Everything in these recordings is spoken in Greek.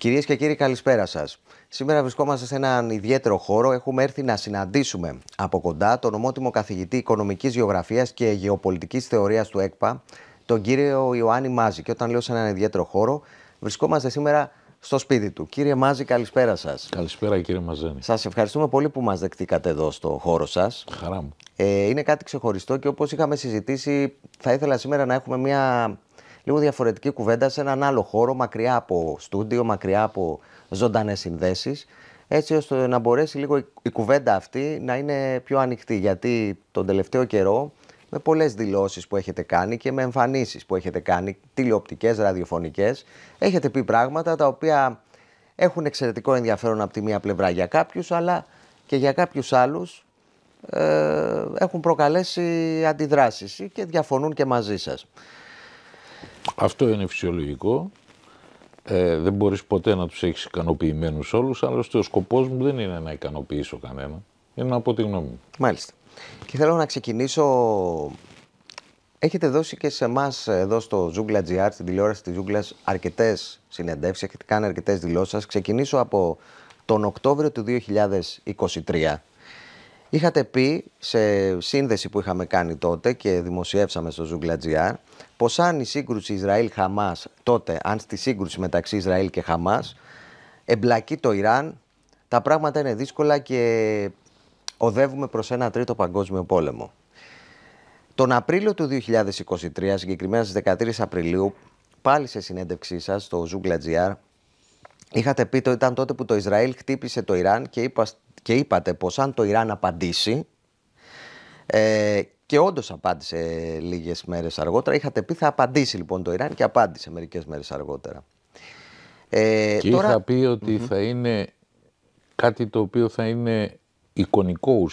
Κυρίες και κύριοι, καλησπέρα σας. Σήμερα βρισκόμαστε σε έναν ιδιαίτερο χώρο. Έχουμε έρθει να συναντήσουμε από κοντά τον ομότιμο καθηγητή Οικονομικής γεωγραφίας και Γεωπολιτικής θεωρίας του ΕΚΠΑ, τον κύριο Ιωάννη Μάζη. Και όταν λέω σε έναν ιδιαίτερο χώρο, βρισκόμαστε σήμερα στο σπίτι του. Κύριε Μάζη, καλησπέρα σας. Καλησπέρα, κύριε Μαζένη. Σας ευχαριστούμε πολύ που μας δεκτήκατε εδώ στο χώρο σας. Χαρά μου. Ε, είναι κάτι ξεχωριστό και όπως είχαμε συζητήσει, θα ήθελα σήμερα να έχουμε μια λίγο διαφορετική κουβέντα σε έναν άλλο χώρο, μακριά από στούντιο, μακριά από ζωντανές συνδέσεις, έτσι ώστε να μπορέσει λίγο η κουβέντα αυτή να είναι πιο ανοιχτή. Γιατί τον τελευταίο καιρό, με πολλές δηλώσεις που έχετε κάνει και με εμφανίσεις που έχετε κάνει, τηλεοπτικές, ραδιοφωνικές, έχετε πει πράγματα τα οποία έχουν εξαιρετικό ενδιαφέρον από τη μία πλευρά για κάποιους, αλλά και για κάποιους άλλους ε, έχουν προκαλέσει αντιδράσεις και διαφωνούν και μαζί σας. Αυτό είναι φυσιολογικό. Ε, δεν μπορείς ποτέ να τους έχεις ικανοποιημένους όλους, άλλωστε ο σκοπός μου δεν είναι να ικανοποιήσω κανένα. Είναι να πω τη γνώμη μου. Μάλιστα. Και θέλω να ξεκινήσω... Έχετε δώσει και σε εμάς εδώ στο Zoogla GR, στην τηλεόραση της Zoogla, αρκετές συνεντεύξεις, έχετε κάνει αρκετές δηλώσεις ξεκινήσω από τον Οκτώβριο του 2023 Είχατε πει σε σύνδεση που είχαμε κάνει τότε και δημοσιεύσαμε στο Zoom.gr πως αν η σύγκρουση Ισραήλ-Χαμάς τότε, αν στη σύγκρουση μεταξύ Ισραήλ και Χαμάς εμπλακεί το Ιράν, τα πράγματα είναι δύσκολα και οδεύουμε προς ένα τρίτο παγκόσμιο πόλεμο. Τον Απρίλιο του 2023, συγκεκριμένα στις 13 Απριλίου, πάλι σε συνέντευξή σας στο Zoom.gr, Είχατε πει, ότι ήταν τότε που το Ισραήλ χτύπησε το Ιράν και, και είπατε πως αν το Ιράν απαντήσει ε, και όντως απάντησε λίγες μέρες αργότερα. Είχατε πει θα απαντήσει λοιπόν το Ιράν και απάντησε μερικές μέρες αργότερα. Ε, και είχα πει οτι θα είναι κάτι το οποίο θα είναι εικονικό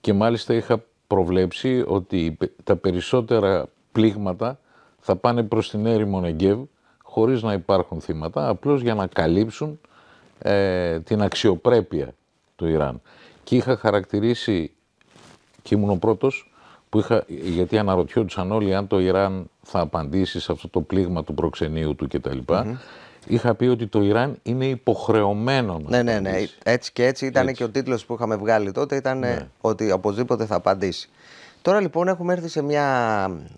και μάλιστα είχα προβλέψει ότι τα περισσότερα πλήγματα θα πάνε προς την έρημο Νεγκεύ χωρίς να υπάρχουν θύματα, απλώς για να καλύψουν ε, την αξιοπρέπεια του Ιράν. Και είχα χαρακτηρίσει, και ήμουν ο πρώτος, που είχα, γιατί αναρωτιόντουσαν όλοι αν το Ιράν θα απαντήσει σε αυτό το πλήγμα του προξενείου του κτλ. mm Είχα πει ότι το Ιράν είναι υποχρεωμένο να Ναι, ναι, ναι. Έτσι και έτσι ήταν έτσι. και ο τίτλος που είχαμε βγάλει τότε, ήταν ε, ναι. ότι οπωσδήποτε θα απαντήσει. Τώρα λοιπόν έχουμε έρθει σε μια,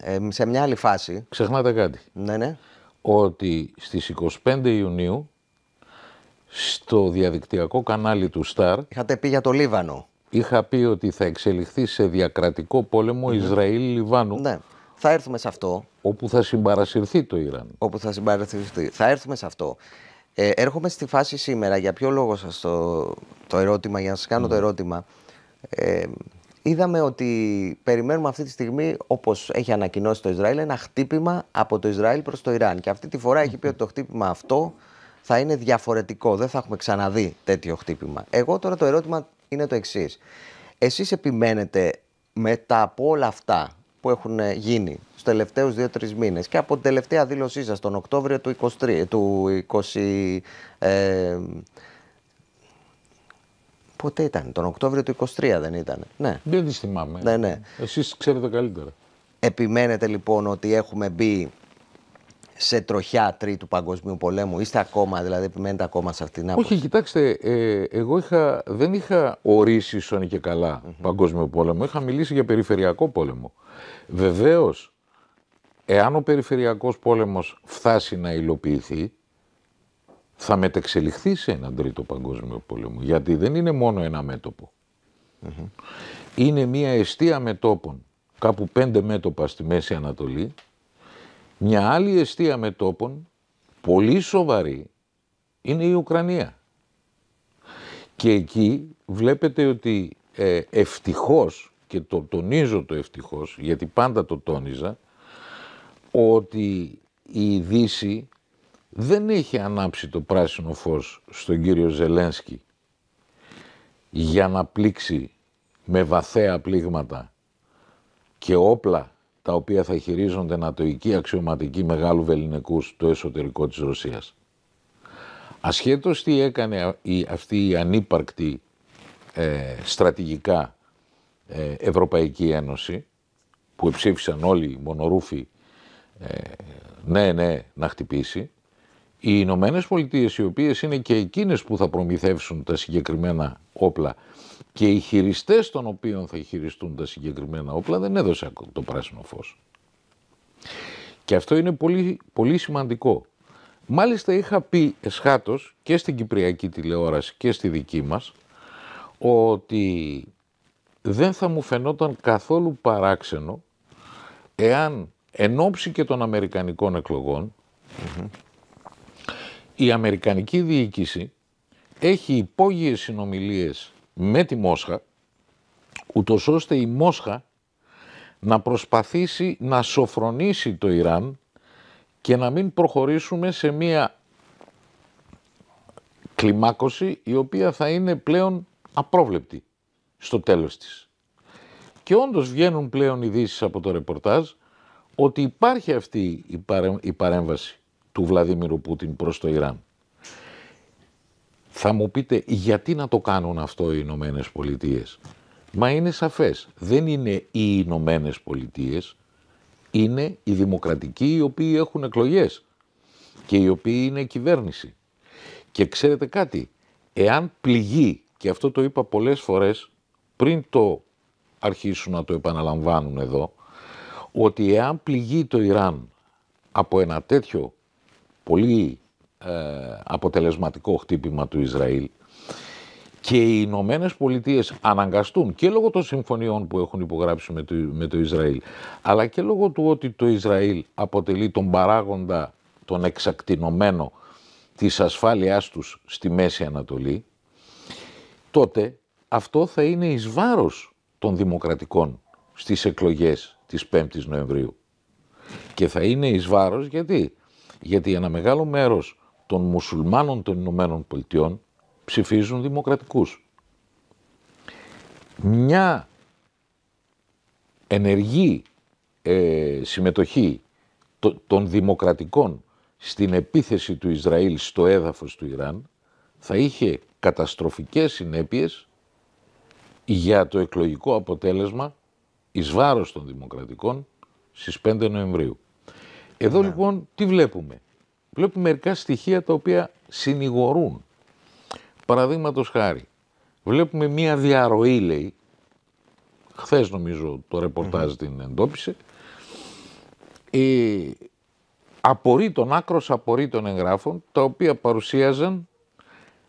ε, σε μια άλλη φάση. Ξεχνάτε κάτι. Ναι, ναι ότι στις 25 Ιουνίου στο διαδικτυακό κανάλι του Σταρ... Είχατε πει για το Λίβανο. Είχα πει ότι θα εξελιχθεί σε διακρατικό πόλεμο Ισραήλ-Λιβάνου. Ναι. Θα έρθουμε σε αυτό. Όπου θα συμπαρασυρθεί το Ιράν. Όπου θα συμπαρασυρθεί. Θα έρθουμε σε αυτό. Ε, έρχομαι στη φάση σήμερα, για ποιο λόγο σας το, το ερώτημα, για να σας κάνω το ερώτημα. Ε, είδαμε ότι περιμένουμε αυτή τη στιγμή, όπως έχει ανακοινώσει το Ισραήλ, ένα χτύπημα από το Ισραήλ προς το Ιράν. Και αυτή τη φορά έχει πει ότι το χτύπημα αυτό θα είναι διαφορετικό. Δεν θα έχουμε ξαναδεί τέτοιο χτύπημα. Εγώ τώρα το ερώτημα είναι το εξής. Εσείς επιμένετε μετά από όλα αυτά που έχουν γίνει στους τελευταίους δύο-τρει μήνες και από την τελευταία δήλωσή σας τον Οκτώβριο του 23, του 20, ε, Πότε ήταν, τον Οκτώβριο του 23 δεν ήταν. Ναι. Δεν τις θυμάμαι. Ναι, ναι. Εσείς ξέρετε καλύτερα. Επιμένετε λοιπόν ότι έχουμε μπει σε τροχιά τρίτου παγκοσμίου πολέμου, είστε ακόμα, δηλαδή επιμένετε ακόμα σε αυτήν την άποψη. Όχι, κοιτάξτε, ε, εγώ είχα, δεν είχα ορίσει σώνει και καλά mm παγκόσμιο πόλεμο, είχα μιλήσει για περιφερειακό πόλεμο. Βεβαίως, εάν ο περιφερειακός πόλεμος φτάσει να υλοποιηθεί, θα μετεξελιχθεί σε έναν τρίτο παγκόσμιο πόλεμο. Γιατί δεν είναι μόνο ένα Είναι μια αιστεία μετόπων, κάπου πέντε μέτωπα στη Μέση Ανατολή, μια άλλη αιστεία μετόπων, πολύ σοβαρή, είναι η Ουκρανία. Και εκεί βλέπετε ότι ε, ευτυχώς, και το τονίζω το ευτυχώς, γιατί πάντα το τόνιζα, ότι η Δύση δεν είχε ανάψει το πράσινο φως στον κύριο Ζελένσκι για να πλήξει με βαθέα πλήγματα και όπλα τα οποία θα χειρίζονται νατοικοί αξιωματικοί μεγάλου βεληνικού το εσωτερικό της Ρωσίας. Ασχέτως τι έκανε αυτή η ανύπαρκτη ε, στρατηγικά ε, Ευρωπαϊκή Ένωση που ψήφισαν όλοι οι μονορούφοι ε, ναι, ναι, να χτυπήσει οι Ηνωμένε Πολιτείες, οι οποίες είναι και εκείνες που θα προμηθεύσουν τα συγκεκριμένα όπλα και οι χειριστές των οποίων θα χειριστούν τα συγκεκριμένα όπλα, δεν έδωσαν το πράσινο φως. Και αυτό είναι πολύ, πολύ σημαντικό. Μάλιστα είχα πει εσχάτως και στην Κυπριακή τηλεόραση και στη δική μας ότι δεν θα μου φαινόταν καθόλου παράξενο εάν εν ώψη και των Αμερικανικών η Αμερικανική διοίκηση έχει υπόγειες συνομιλίες με τη Μόσχα, ούτως ώστε η Μόσχα να προσπαθήσει να σοφρονήσει το Ιράν και να μην προχωρήσουμε σε μία κλιμάκωση η οποία θα είναι πλέον απρόβλεπτη στο τέλος της. Και όντως βγαίνουν πλέον ειδήσεις από το ρεπορτάζ ότι υπάρχει αυτή η παρέμβαση του Βλαδίμιρου Πούτιν προς το Ιράν. Θα μου πείτε γιατί να το κάνουν αυτό οι Ηνωμένες Πολιτείες. Μα είναι σαφές, δεν είναι οι Ηνωμένες Πολιτείες, είναι οι δημοκρατικοί οι οποίοι έχουν εκλογές και οι οποίοι είναι κυβέρνηση. Και ξέρετε κάτι, εάν πληγεί, και αυτό το είπα πολλές φορές πριν το αρχίσουν να το επαναλαμβάνουν εδώ, ότι εάν πληγεί το Ιράν από ένα τέτοιο πολύ ε, αποτελεσματικό χτύπημα του Ισραήλ και οι Ηνωμένες Πολιτείες αναγκαστούν και λόγω των συμφωνιών που έχουν υπογράψει με το, με το Ισραήλ, αλλά και λόγω του ότι το Ισραήλ αποτελεί τον παράγοντα, τον εξακτηνωμένο της ασφάλειάς τους στη Μέση Ανατολή, τότε αυτό θα είναι εις βάρος των δημοκρατικών στις εκλογές της 5ης Νοεμβρίου. Και θα είναι εις βάρος γιατί γιατί ένα μεγάλο μέρος των μουσουλμάνων των Ηνωμένων Πολιτειών ψηφίζουν δημοκρατικούς. Μια ενεργή ε, συμμετοχή των δημοκρατικών στην επίθεση του Ισραήλ στο έδαφος του Ιράν θα είχε καταστροφικές συνέπειες για το εκλογικό αποτέλεσμα εις βάρος των δημοκρατικών στις 5 Νοεμβρίου. Εδώ ναι. λοιπόν τι βλέπουμε. Βλέπουμε μερικά στοιχεία τα οποία συνηγορούν. Παραδείγματος χάρη, βλέπουμε μία διαρροή, λέει, χθες νομίζω το ρεπορταζ την εντόπισε, ε, απορρίτων, άκρος απορρίτων εγγράφων, τα οποία παρουσίαζαν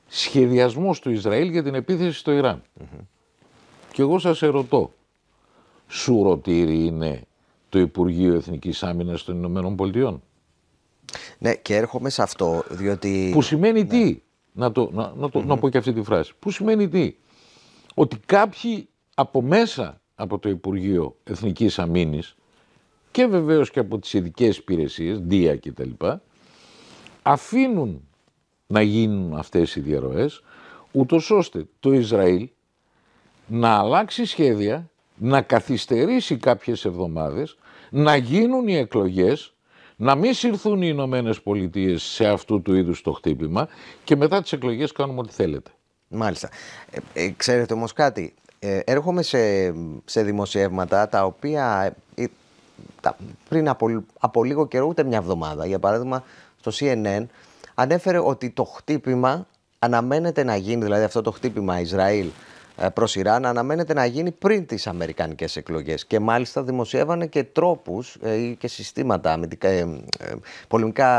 σχεδιασμός του Ισραήλ για την επίθεση στο ιραν Και εγώ σας ερωτώ, σουρωτήρι είναι το Υπουργείο Εθνικής Άμυνας των Ηνωμένων Πολιτειών. Ναι, και έρχομαι σε αυτό, διότι... Που σημαίνει ναι. τι, να, το, να, να, το, να πω και αυτή τη φράση, που σημαίνει τι, ότι κάποιοι από μέσα από το Υπουργείο Εθνικής Αμήνης και βεβαίως και από τις ειδικές υπηρεσίες, ΔΙΑ κτλ, αφήνουν να γίνουν αυτές οι διαρροές, ούτως ώστε το Ισραήλ να αλλάξει σχέδια, να καθυστερήσει κάποιες εβδομάδες να γίνουν οι εκλογές, να μην συρθούν οι Ηνωμένες Πολιτείες σε αυτού του είδους το χτύπημα και μετά τις εκλογές κάνουμε ό,τι θέλετε. Μάλιστα. Ε, ε, ξέρετε όμως κάτι, ε, έρχομαι σε, σε δημοσιεύματα τα οποία τα, πριν από, από λίγο καιρό, ούτε μια εβδομάδα, για παράδειγμα στο CNN, ανέφερε ότι το χτύπημα αναμένεται να γίνει, δηλαδή αυτό το χτύπημα Ισραήλ ε, προς Ιράν αναμένεται να γίνει πριν τις Αμερικανικές εκλογές. Και μάλιστα δημοσιεύανε και τρόπους ε, ή και συστήματα ε, πολεμικά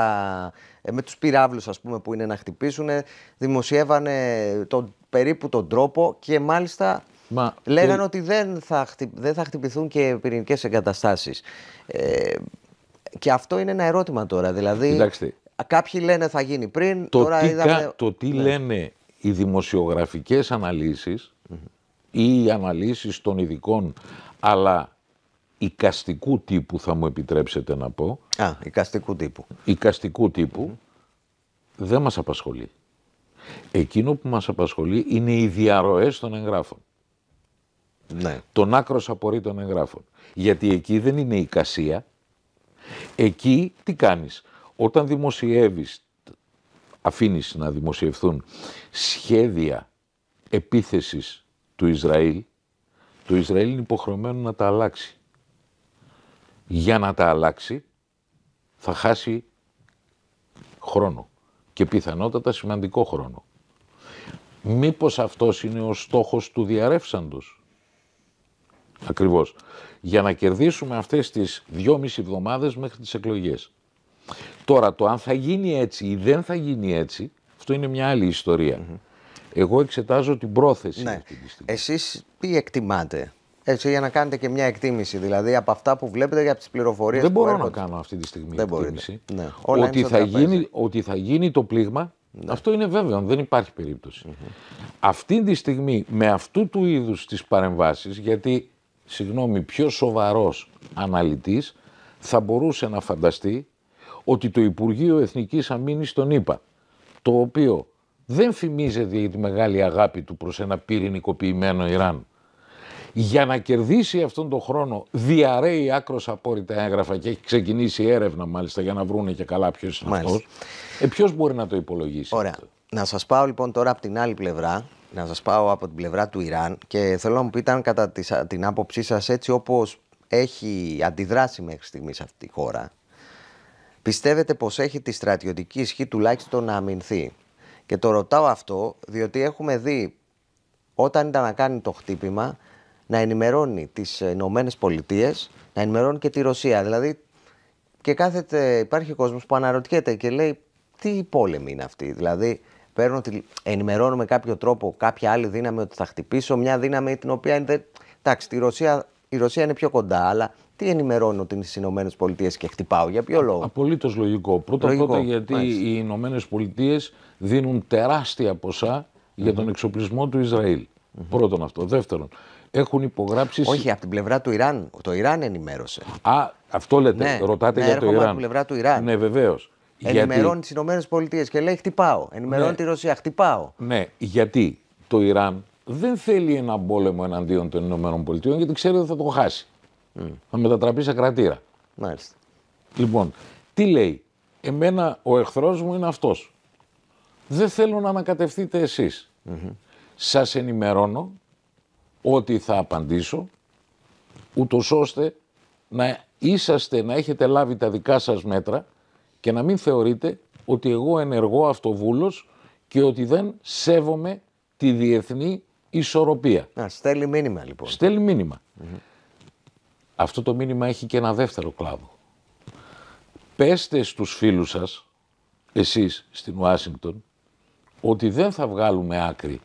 με τους πυράβλους ας πούμε που είναι να χτυπήσουν δημοσιεύανε τον, περίπου τον τρόπο και μάλιστα Μα, λέγανε ότι δεν θα, δεν θα χτυπηθούν και πυρηνικές εγκαταστάσεις. Ε, και αυτό είναι ένα ερώτημα τώρα, δηλαδή κάποιοι λένε θα γίνει πριν. Το τώρα τι, είδαμε... το τι ναι. λένε οι δημοσιογραφικές αναλύσεις ή οι αναλύσεις των ειδικών, αλλά οικαστικού τύπου θα μου επιτρέψετε να πω. Α, οικαστικού τύπου. Οικαστικού δεν μας απασχολεί. Εκείνο που μας απασχολεί είναι οι διαρροές των εγγράφων. Ναι. Τον άκρος απορρί των εγγράφων. Γιατί εκεί δεν είναι η Εκεί τι κάνεις. Όταν δημοσιεύεις, αφήνεις να δημοσιευθούν σχέδια επίθεσης του Ισραήλ, το Ισραήλ είναι υποχρεωμένο να τα αλλάξει. Για να τα αλλάξει θα χάσει χρόνο και πιθανότατα σημαντικό χρόνο. Μήπως αυτός είναι ο στόχος του διαρρεύσαντος. Ακριβώς. Για να κερδίσουμε αυτές τις δυόμιση εβδομάδες μέχρι τις εκλογές. Τώρα το αν θα γίνει έτσι ή δεν θα γίνει έτσι, αυτό είναι μια άλλη εγώ εξετάζω την πρόθεση ναι. αυτή στιγμή. Εσείς τι εκτιμάτε, έτσι για να κάνετε και μια εκτίμηση, δηλαδή από αυτά που βλέπετε και από τις πληροφορίες Δεν μπορώ να κάνω αυτή τη στιγμή εκτίμηση. Ναι. ότι, θα γίνει, ότι θα γίνει το πλήγμα, ναι. αυτό είναι βέβαιο, δεν υπάρχει Αυτή τη στιγμή με αυτού του είδους τις παρεμβάσεις, γιατί συγγνώμη πιο σοβαρός αναλυτη θα μπορούσε να φανταστεί ότι το Υπουργείο Εθνικής Αμήνης τον είπα, το οποίο δεν φημίζεται για τη μεγάλη αγάπη του προς ένα πυρηνικοποιημένο Ιράν. Για να κερδίσει αυτόν τον χρόνο, διαρρέει άκρος απόρριτα έγγραφα και έχει ξεκινήσει έρευνα μάλιστα για να βρούνε και καλά ποιος είναι αυτός. Ε, ποιος μπορεί να το υπολογίσει. Ωραία. Να σας πάω λοιπόν τώρα από την άλλη πλευρά, να σας πάω από την πλευρά του Ιράν και θέλω να μου πείτε αν κατά την άποψή σας έτσι όπως έχει αντιδράσει μέχρι στιγμής αυτή τη χώρα, πιστεύετε πως έχει τη στρατιωτική ισχύ τουλάχιστον να αμυνθεί. Και το ρωτάω αυτό διότι έχουμε δει όταν ήταν να κάνει το χτύπημα να ενημερώνει τις Ηνωμένες Πολιτείες, να ενημερώνει και τη Ρωσία. Δηλαδή και κάθεται, υπάρχει κόσμος που αναρωτιέται και λέει τι πόλεμοι είναι αυτοί. Δηλαδή παίρνω, ενημερώνω με κάποιο τρόπο κάποια άλλη δύναμη ότι θα χτυπήσω, μια δύναμη την οποία είναι... Εντάξει, η Ρωσία είναι πιο κοντά, αλλά τι ενημερώνω τι Ηνωμένες Πολιτείες και χτυπάω, για ποιο λόγο. Απολύτως λογικό. Πρώτα απ' πρώτα γιατί Μάλιστα. οι Ηνωμένες Πολιτείες δίνουν τεράστια ποσά mm-hmm. για τον εξοπλισμό του Ισραήλ. Mm-hmm. Πρώτον αυτό. Δεύτερον, έχουν υπογράψει. Όχι, από την πλευρά του Ιράν. Το Ιράν ενημέρωσε. Α, αυτό λέτε. Ναι, ρωτάτε ναι, για το Ιράν. Από την πλευρά του Ιράν. Ναι, βεβαίως. Ενημερώνει τις Ηνωμένες Πολιτείες και λέει χτυπάω. Ενημερώνει ναι. τη Ρωσία, χτυπάω. Ναι, γιατί το Ιράν δεν θέλει έναν πόλεμο εναντίον των Ηνωμένων Πολιτείων γιατί ξέρει ότι θα το χάσει. Mm. Θα μετατραπεί σε κρατήρα. Μάλιστα. Λοιπόν, τι λέει. Εμένα ο εχθρός μου είναι αυτός. Δεν θέλω να ανακατευθείτε εσείς. Mm-hmm. Σας ενημερώνω ότι θα απαντήσω ούτως ώστε να είσαστε, να έχετε λάβει τα δικά σας μέτρα και να μην θεωρείτε ότι εγώ ενεργώ αυτοβούλος και ότι δεν σέβομαι τη διεθνή ισορροπία. Να, στέλνει μήνυμα λοιπόν. Στέλνει mm-hmm αυτό το μήνυμα έχει και ένα δεύτερο κλάδο. Πέστε στους φίλους σας, εσείς στην Ουάσιγκτον, ότι δεν θα βγάλουμε άκρη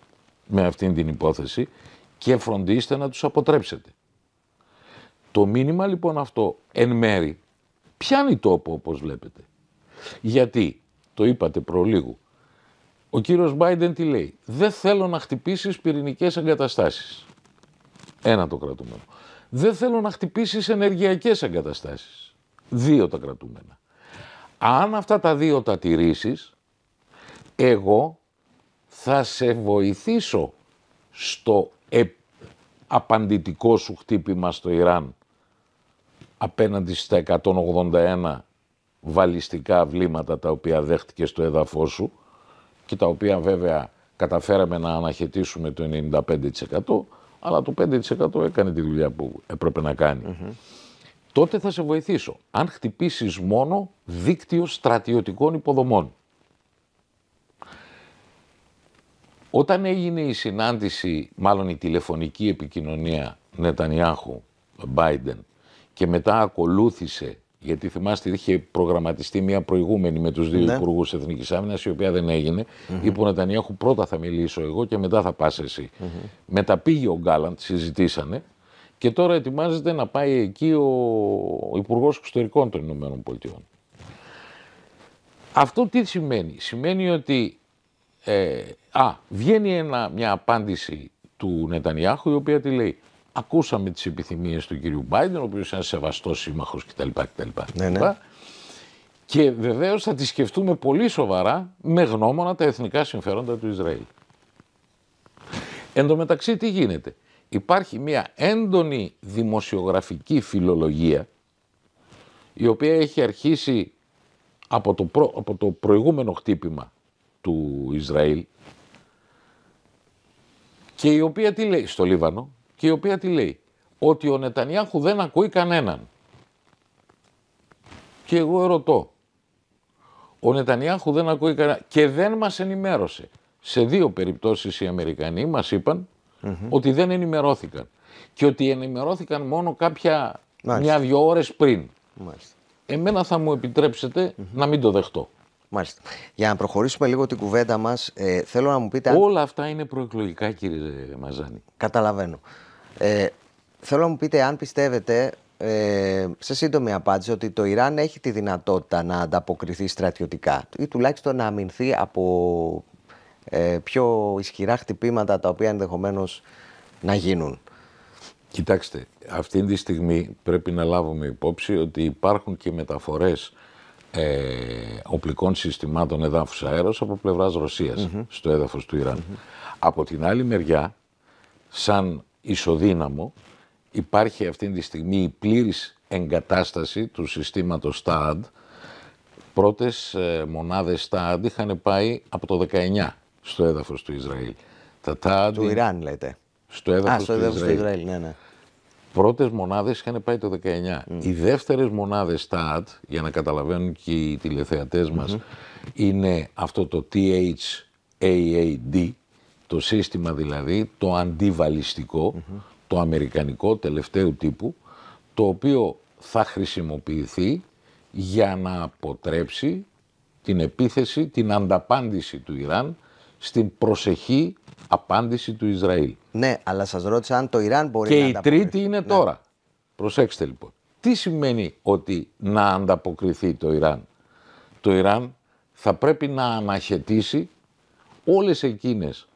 με αυτήν την υπόθεση και φροντίστε να τους αποτρέψετε. Το μήνυμα λοιπόν αυτό εν μέρη πιάνει τόπο όπως βλέπετε. Γιατί, το είπατε προλίγου, ο κύριος Μπάιντεν τι λέει, δεν θέλω να χτυπήσεις πυρηνικές εγκαταστάσεις. Ένα το κρατούμενο δεν θέλω να χτυπήσεις ενεργειακές εγκαταστάσεις. Δύο τα κρατούμενα. Αν αυτά τα δύο τα τηρήσεις, εγώ θα σε βοηθήσω στο απαντητικό σου χτύπημα στο Ιράν απέναντι στα 181 βαλιστικά βλήματα τα οποία δέχτηκε στο έδαφό σου και τα οποία βέβαια καταφέραμε να αναχαιτήσουμε το 95% αλλά το 5% έκανε τη δουλειά που έπρεπε να κανει Τότε θα σε βοηθήσω. Αν χτυπήσεις μόνο δίκτυο στρατιωτικών υποδομών. Όταν έγινε η συνάντηση, μάλλον η τηλεφωνική επικοινωνία Νετανιάχου, Biden και μετά ακολούθησε γιατί θυμάστε, είχε προγραμματιστεί μια προηγούμενη με τους δύο ναι. υπουργούς Εθνικής Άμυνας, η οποία δεν έγινε. Mm-hmm. Είπε ο Νετανιάχου, πρώτα θα μιλήσω εγώ και μετά θα πας εσύ. Μετά πήγε ο Γκάλαντ, συζητήσανε και τώρα ετοιμάζεται να πάει εκεί ο, ο Υπουργός Εξωτερικών των Ηνωμένων Πολιτειών. Αυτό τι σημαίνει, Σημαίνει ότι ε, α, βγαίνει μια απάντηση του Νετανιάχου η οποία τη λέει Ακούσαμε τις επιθυμίες του κυρίου Biden, ο οποίος είναι σεβαστός σεβαστός σύμμαχος κτλ. Ναι, ναι. Και βεβαίως θα τη σκεφτούμε πολύ σοβαρά με γνώμονα τα εθνικά συμφέροντα του Ισραήλ. Εν τω μεταξύ, τι γίνεται. Υπάρχει μια έντονη δημοσιογραφική φιλολογία η οποία έχει αρχίσει από το, από το προηγούμενο χτύπημα του Ισραήλ και η οποία τι λέει στο Λίβανο και η οποία τι λέει, ότι ο Νετανιάχου δεν ακούει κανέναν. Και εγώ ερωτώ, ο Νετανιάχου δεν ακούει κανέναν και δεν μας ενημέρωσε. Σε δύο περιπτώσεις οι Αμερικανοί μας ειπαν ότι δεν ενημερώθηκαν και ότι ενημερώθηκαν μόνο κάποια μια-δυο ώρες πριν. Μάλιστα. Εμένα θα μου επιτρεψετε να μην το δεχτώ. Μάλιστα. Για να προχωρήσουμε λίγο την κουβέντα μας, ε, θέλω να μου πείτε. Όλα αυτά είναι προεκλογικά, κύριε Μαζάνη. Καταλαβαίνω. Ε, θέλω να μου πείτε αν πιστεύετε, ε, σε σύντομη απάντηση, ότι το Ιράν έχει τη δυνατότητα να ανταποκριθεί στρατιωτικά ή τουλάχιστον να αμυνθεί από ε, πιο ισχυρά χτυπήματα τα οποία ενδεχομένως να γίνουν. Κοιτάξτε, αυτή τη στιγμή πρέπει να λάβουμε υπόψη ότι υπάρχουν και μεταφορές ε, οπλικών συστημάτων εδάφους αέρος από πλευράς στο έδαφος του ιραν Από την άλλη μεριά, σαν ισοδύναμο, υπάρχει αυτή τη στιγμή η πλήρης εγκατάσταση του συστήματος TAD. Πρώτες ε, μονάδες TAD είχαν πάει από το 19 στο έδαφος του Ισραήλ. Τα ΤΑΑΔ... Του Ιράν λέτε. Στο έδαφος, του, Ισραήλ. Ναι, ναι. Πρώτες μονάδες είχαν πάει το 19. Οι δεύτερες μονάδες TAD, για να καταλαβαίνουν και οι τηλεθεατές μας, είναι αυτό το THAAD, το σύστημα δηλαδή, το αντιβαλιστικο το αμερικανικό τελευταίου τύπου, το οποίο θα χρησιμοποιηθεί για να αποτρέψει την επίθεση, την ανταπάντηση του Ιράν στην προσεχή απάντηση του Ισραήλ. Ναι, αλλά σας ρώτησα αν το Ιράν μπορεί και να Και η τρίτη είναι ναι. τώρα. Προσέξτε λοιπόν. Τι σημαίνει ότι να ανταποκριθεί το Ιράν. Το Ιράν θα πρέπει να αναχαιτήσει όλες εκείνες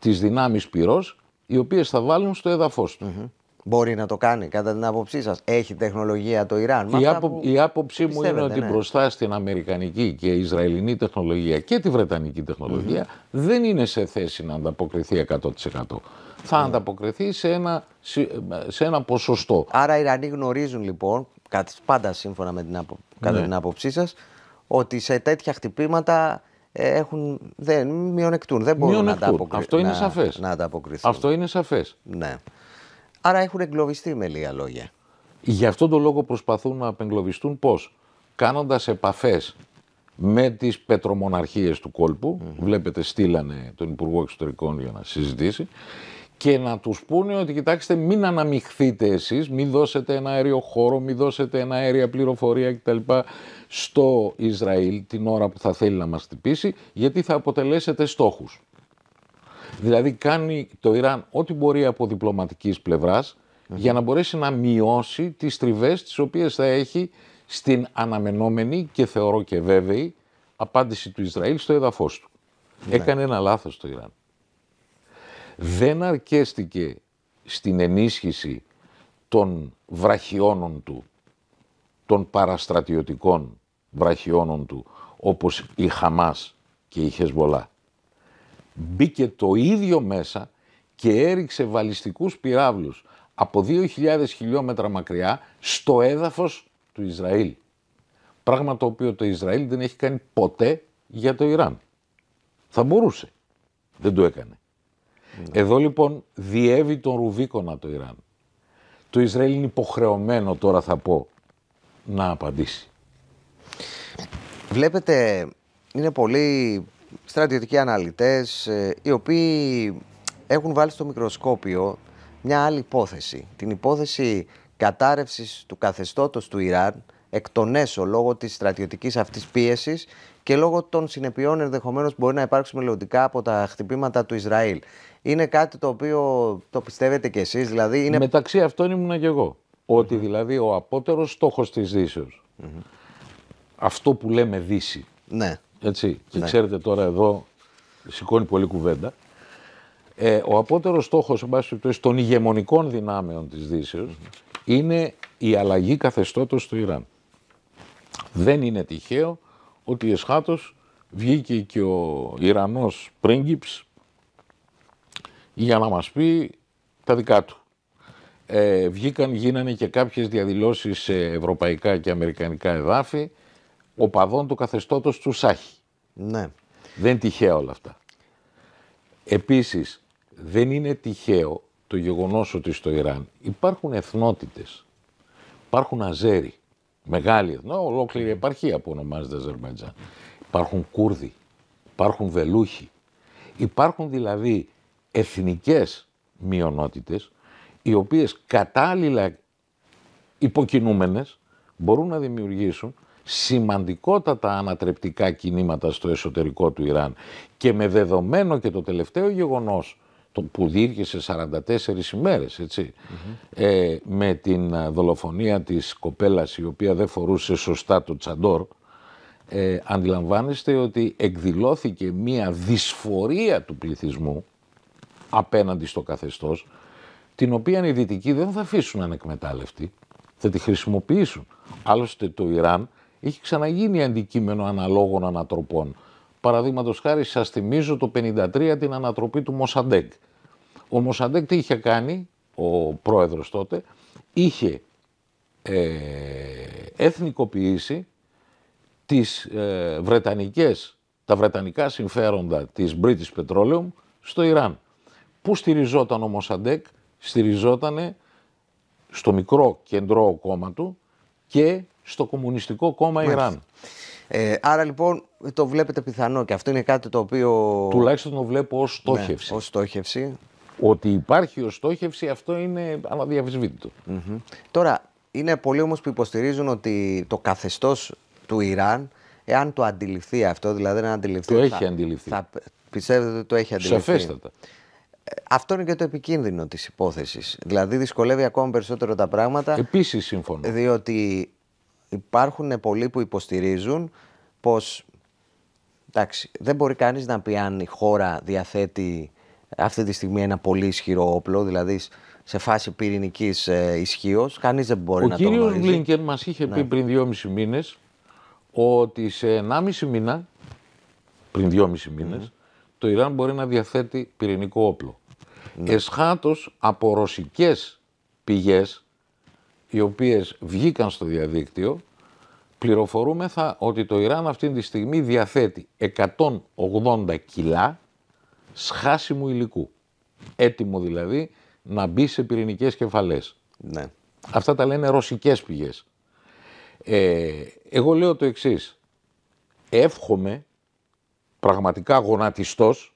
τις δυνάμεις πυρός οι οποίες θα βάλουν στο έδαφος τους. Μπορεί να το κάνει κατά την άποψή σας. Έχει τεχνολογία το Ιράν. Η, η άποψή μου είναι ότι ναι. μπροστά στην Αμερικανική και Ισραηλινή τεχνολογία και τη Βρετανική δεν είναι σε θέση να ανταποκριθεί 100%. Θα ανταποκριθεί σε ένα, σε ένα ποσοστό. Άρα οι Ιρανοί γνωρίζουν λοιπόν, πάντα σύμφωνα με την, απο... κατά ναι. την άποψή σας, ότι σε τέτοια χτυπήματα ε, έχουν, δεν, μειονεκτούν. Δεν μπορούν μειονεκτούν. να ανταποκριθούν. Αυτό είναι να, σαφές. Να Αυτό είναι σαφές. Ναι. Άρα έχουν εγκλωβιστεί με λίγα λόγια. Γι' αυτόν τον λόγο προσπαθούν να απεγκλωβιστούν πώς. Κάνοντας επαφές με τις πετρομοναρχίες του κολπου βλέπετε στείλανε τον Υπουργό Εξωτερικών για να συζητήσει, και να τους πούνε ότι κοιτάξτε μην αναμειχθείτε εσείς, μην δώσετε ένα αέριο χώρο, μην δώσετε ένα αέρια πληροφορία κτλ στο Ισραήλ την ώρα που θα θέλει να μας χτυπήσει, γιατί θα αποτελέσετε στόχους. Δηλαδή κάνει το Ιράν ό,τι μπορεί από διπλωματικής για να μπορέσει να μειώσει τις τριβές τις οποίες θα έχει στην αναμενόμενη και θεωρώ και βέβαιη απάντηση του Ισραήλ στο έδαφος του. Ναι. Έκανε ένα λάθος το Ιράν. Δεν αρκέστηκε στην ενίσχυση των βραχιώνων του, των παραστρατιωτικών βραχιώνων του όπως η Χαμάς και η Χεσβολά. Μπήκε το ίδιο μέσα και έριξε βαλιστικούς πυράβλους από 2.000 χιλιόμετρα μακριά στο έδαφος του Ισραήλ. Πράγμα το οποίο το Ισραήλ δεν έχει κάνει ποτέ για το Ιράν. Θα μπορούσε. Δεν το έκανε. Ναι. Εδώ λοιπόν διέβη τον Ρουβίκονα το Ιράν. Το Ισραήλ είναι υποχρεωμένο τώρα θα πω να απαντήσει. Βλέπετε, είναι πολλοί στρατιωτικοί αναλυτές ε, οι οποίοι έχουν βάλει στο μικροσκόπιο μια άλλη υπόθεση. Την υπόθεση κατάρρευσης του καθεστώτος του Ιράν εκ των έσω λόγω της στρατιωτικής αυτής πίεσης και λόγω των συνεπειών ενδεχομένως που μπορεί να υπάρξουν μελλοντικά από τα χτυπήματα του Ισραήλ. Είναι κάτι το οποίο το πιστεύετε κι εσείς, δηλαδή... Είναι... Μεταξύ αυτών ήμουν και εγώ. Ότι δηλαδή ο απότερος στόχος της δυσεως αυτό που λέμε Δύση. Ναι. Έτσι. Και ναι. ξέρετε τώρα εδώ σηκώνει πολύ κουβέντα. Ε, ο απότερος στόχος πάση, των ηγεμονικών δυνάμεων της Δύσης είναι η αλλαγή καθεστώτος του Ιράν. Δεν είναι τυχαίο ότι εσχάτως βγήκε και ο Ιρανός πρίγκιψ για να μας πει τα δικά του. Ε, βγήκαν, γίνανε και κάποιες διαδηλώσεις σε ευρωπαϊκά και αμερικανικά εδάφη οπαδών του καθεστώτος του Σάχη. Ναι. Δεν τυχαία όλα αυτά. Επίσης, δεν είναι τυχαίο το γεγονός ότι στο Ιράν υπάρχουν εθνότητες, υπάρχουν Αζέρι, μεγάλη εθνότητα, ολόκληρη επαρχία που ονομάζεται Αζερμπαϊτζάν. Υπάρχουν Κούρδοι, υπάρχουν Βελούχοι. Υπάρχουν δηλαδή εθνικές μειονότητες, οι οποίες κατάλληλα υποκινούμενες μπορούν να δημιουργήσουν σημαντικότατα ανατρεπτικά κινήματα στο εσωτερικό του Ιράν και με δεδομένο και το τελευταίο γεγονός το που σε 44 ημέρες, ε, με την δολοφονία της κοπέλας η οποία δεν φορούσε σωστά το τσαντόρ, ε, αντιλαμβάνεστε ότι εκδηλώθηκε μία δυσφορία του πληθυσμού απέναντι στο καθεστώς, την οποία οι Δυτικοί δεν θα αφήσουν ανεκμετάλλευτη, θα τη χρησιμοποιήσουν. Άλλωστε το Ιράν έχει ξαναγίνει αντικείμενο αναλόγων ανατροπών. Παραδείγματος χάρη, σας θυμίζω το 1953 την ανατροπή του Μοσαντέκ. Ο Μοσαντέκ τι είχε κάνει, ο πρόεδρος τότε, είχε ε, εθνικοποιήσει τις ε, βρετανικές, τα βρετανικά συμφέροντα της British Petroleum στο Ιράν. Πού στηριζόταν ο Μοσαντέκ, στηριζόταν στο μικρό κεντρό κόμμα του και στο Κομμουνιστικό Κόμμα Ιράν. Ε, άρα λοιπόν το βλέπετε πιθανό και αυτό είναι κάτι το οποίο. Τουλάχιστον το βλέπω ως ναι, στόχευση. Ναι, ως στόχευση. Ότι υπάρχει ως στόχευση αυτό είναι αναδιαφυσβήτητο. Mm-hmm. Τώρα, είναι πολλοί όμως που υποστηρίζουν ότι το καθεστώς του Ιράν, εάν το αντιληφθεί αυτό, δηλαδή να αντιληφθεί. Το θα, έχει αντιληφθεί. Θα, πιστεύετε ότι το έχει αντιληφθεί. Σαφέστατα. Ε, αυτό είναι και το επικίνδυνο της υπόθεσης. Δηλαδή δυσκολεύει ακόμα περισσότερο τα πράγματα. Επίσης συμφωνώ. Διότι υπάρχουν πολλοί που υποστηρίζουν πως εντάξει, δεν μπορεί κανείς να πει αν η χώρα διαθέτει αυτή τη στιγμή ένα πολύ ισχυρό όπλο, δηλαδή σε φάση πυρηνικής ε, ισχύω, κανείς δεν μπορεί Ο να το γνωρίζει. Ο κύριο Μπλίνκεν μας είχε πει ναι. πριν δύο μισή μήνες ότι σε 1,5 μήνα, πριν μιση μηνε μήνες, το Ιράν μπορεί να διαθέτει πυρηνικό όπλο. Ναι. Εσχάτως από ρωσικές πηγές, οι οποίες βγήκαν στο διαδίκτυο, πληροφορούμεθα ότι το Ιράν αυτή τη στιγμή διαθέτει 180 κιλά σχάσιμου υλικού. Έτοιμο δηλαδή να μπει σε πυρηνικές κεφαλές. Ναι. Αυτά τα λένε ρωσικές πηγές. Ε, εγώ λέω το εξής. Εύχομαι πραγματικά γονατιστός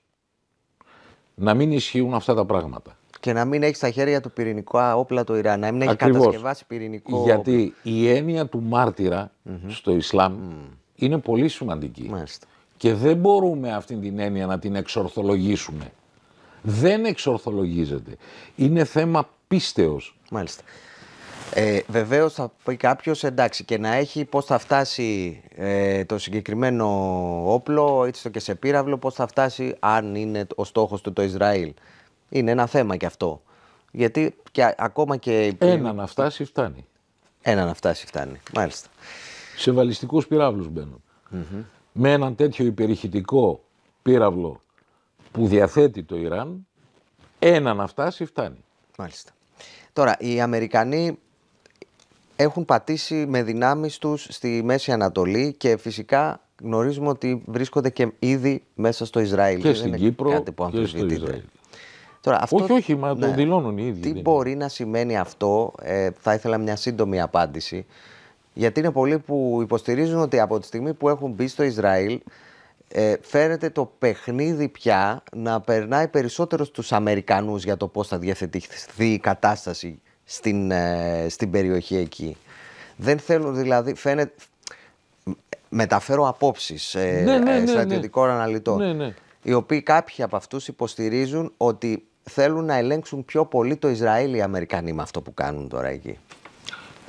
να μην ισχύουν αυτά τα πράγματα και να μην έχεις στα χέρια του πυρηνικό όπλα το Ιράν, να μην έχει κατασκευάσει πυρηνικό Γιατί η έννοια του μάρτυρα mm-hmm. στο Ισλάμ στο ισλαμ σημαντική. Μάλιστα. Και δεν μπορούμε αυτή την έννοια να την εξορθολογήσουμε. Δεν εξορθολογίζεται. Είναι θέμα πίστεως. Μάλιστα. Ε, Βεβαίως θα πει κάποιος εντάξει και να έχει πώς θα φτάσει ε, το συγκεκριμένο όπλο, έτσι το και σε πύραυλο, πώς θα φτάσει αν είναι ο στόχος του το Ισραήλ. Είναι ένα θέμα κι αυτό. Γιατί και ακόμα και. Ένα να φτάσει φτάνει. Ένα να φτάσει φτάνει. Μάλιστα. Σε βαλιστικού πυράβλου Με έναν τέτοιο υπερηχητικό πύραυλο που διαθέτει το Ιράν, ένα να φτάσει φτάνει. Μάλιστα. Τώρα, οι Αμερικανοί έχουν πατήσει με δυνάμεις τους στη Μέση Ανατολή και φυσικά γνωρίζουμε ότι βρίσκονται και ήδη μέσα στο Ισραήλ. Και στην Κύπρο και στο Ισραήλ. Τώρα, αυτό... Όχι, όχι, μα το ναι. δηλώνουν οι ίδιοι. Τι μπορεί να σημαίνει αυτό, ε, θα ήθελα μια σύντομη απάντηση. Γιατί είναι πολλοί που υποστηρίζουν ότι από τη στιγμή που έχουν μπει στο Ισραήλ, ε, φαίνεται το παιχνίδι πια να περνάει περισσότερο στους Αμερικανούς για το πώς θα διαθετηθεί η κατάσταση στην, ε, στην περιοχή εκεί. Δεν θέλω δηλαδή, φαίνεται, μεταφέρω απόψεις ε, ναι, ναι, ε, ναι, ναι, στρατιωτικών αναλυτών, ναι, οι οποίοι κάποιοι από αυτούς υποστηρίζουν ότι θέλουν να ελέγξουν πιο πολύ το Ισραήλ οι Αμερικανοί με αυτό που κάνουν τώρα εκεί.